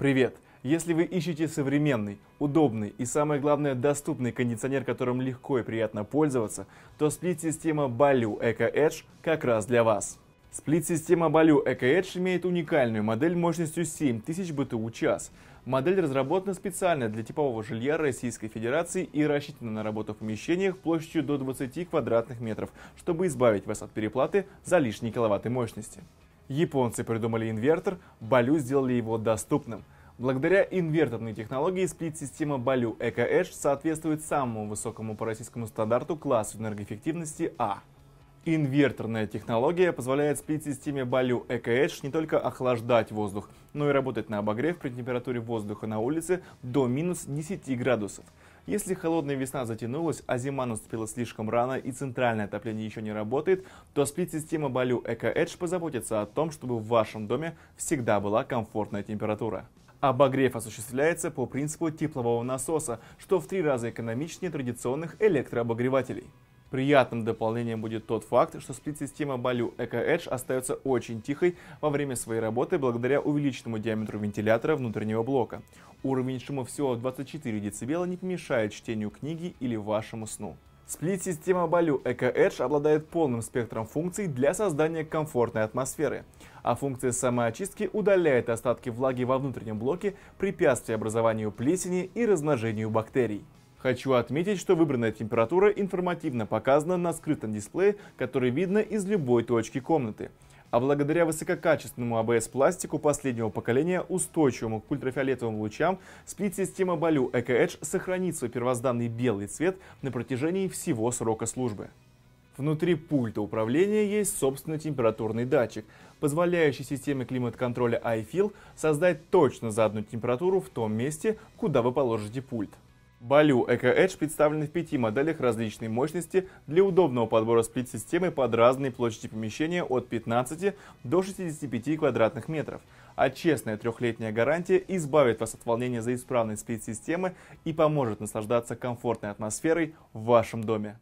Привет! Если вы ищете современный, удобный и, самое главное, доступный кондиционер, которым легко и приятно пользоваться, то сплит-система Balu Eco Edge как раз для вас. Сплит-система Balu Eco Edge имеет уникальную модель мощностью 7000 БТУ час. Модель разработана специально для типового жилья Российской Федерации и рассчитана на работу в помещениях площадью до 20 квадратных метров, чтобы избавить вас от переплаты за лишние киловатты мощности. Японцы придумали инвертор, Балю сделали его доступным – Благодаря инверторной технологии сплит-система Baloo EcoEdge соответствует самому высокому по российскому стандарту классу энергоэффективности А. Инверторная технология позволяет сплит-системе Baloo EcoEdge не только охлаждать воздух, но и работать на обогрев при температуре воздуха на улице до минус 10 градусов. Если холодная весна затянулась, а зима наступила слишком рано и центральное отопление еще не работает, то сплит-система Baloo EcoEdge позаботится о том, чтобы в вашем доме всегда была комфортная температура. Обогрев осуществляется по принципу теплового насоса, что в три раза экономичнее традиционных электрообогревателей. Приятным дополнением будет тот факт, что сплит-система Balu Eco Edge остается очень тихой во время своей работы благодаря увеличенному диаметру вентилятора внутреннего блока. Уровень шума всего 24 дБ не помешает чтению книги или вашему сну. Сплит-система Baloo Eco Edge обладает полным спектром функций для создания комфортной атмосферы, а функция самоочистки удаляет остатки влаги во внутреннем блоке, препятствуя образованию плесени и размножению бактерий. Хочу отметить, что выбранная температура информативно показана на скрытом дисплее, который видно из любой точки комнаты – а благодаря высококачественному ABS-пластику последнего поколения, устойчивому к ультрафиолетовым лучам, сплит-система Балю Eco Edge сохранит свой первозданный белый цвет на протяжении всего срока службы. Внутри пульта управления есть собственный температурный датчик, позволяющий системе климат-контроля iFeel создать точно заданную температуру в том месте, куда вы положите пульт. Балю EcoEdge представлены в пяти моделях различной мощности для удобного подбора сплит-системы под разные площади помещения от 15 до 65 квадратных метров. А честная трехлетняя гарантия избавит вас от волнения за исправность сплит-системы и поможет наслаждаться комфортной атмосферой в вашем доме.